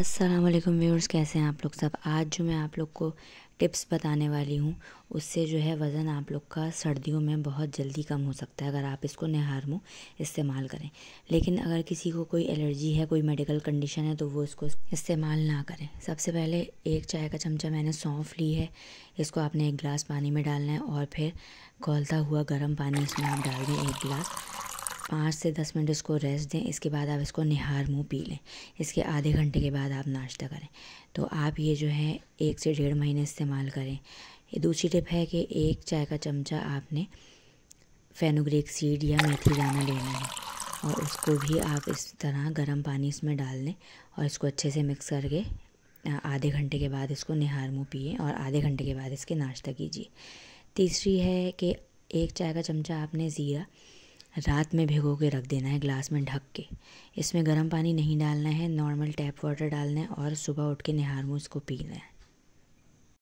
अस्सलाम वालेकुम व्यूअर्स कैसे हैं आप लोग सब आज जो मैं आप लोग को टिप्स बताने वाली हूँ उससे जो है वज़न आप लोग का सर्दियों में बहुत जल्दी कम हो सकता है अगर आप इसको नहारमो इस्तेमाल करें लेकिन अगर किसी को कोई एलर्जी है कोई मेडिकल कंडीशन है तो वो इसको इस्तेमाल ना करें सबसे पहले एक चाय का चमचा मैंने सौंफ ली है इसको आपने एक गिलास पानी में डालना है और फिर खोलता हुआ गर्म पानी इसमें आप डाल दें एक गिलास पाँच से दस मिनट इसको रेस्ट दें इसके बाद आप इसको निहार मुँह पी लें इसके आधे घंटे के बाद आप नाश्ता करें तो आप ये जो है एक से डेढ़ महीने इस्तेमाल करें दूसरी टिप है कि एक चाय का चमचा आपने फेनोग्रिक सीड या मेथी दाना लेना है और उसको भी आप इस तरह गर्म पानी इसमें डाल दें और इसको अच्छे से मिक्स करके आधे घंटे के बाद इसको निहार मुँह पिए और आधे घंटे के बाद इसके नाश्ता कीजिए तीसरी है कि एक चाय का चमचा आपने ज़ीरा रात में भिगो के रख देना है ग्लास में ढक के इसमें गर्म पानी नहीं डालना है नॉर्मल टैप वाटर डालना है और सुबह उठ के निहार मुँह इसको पीना है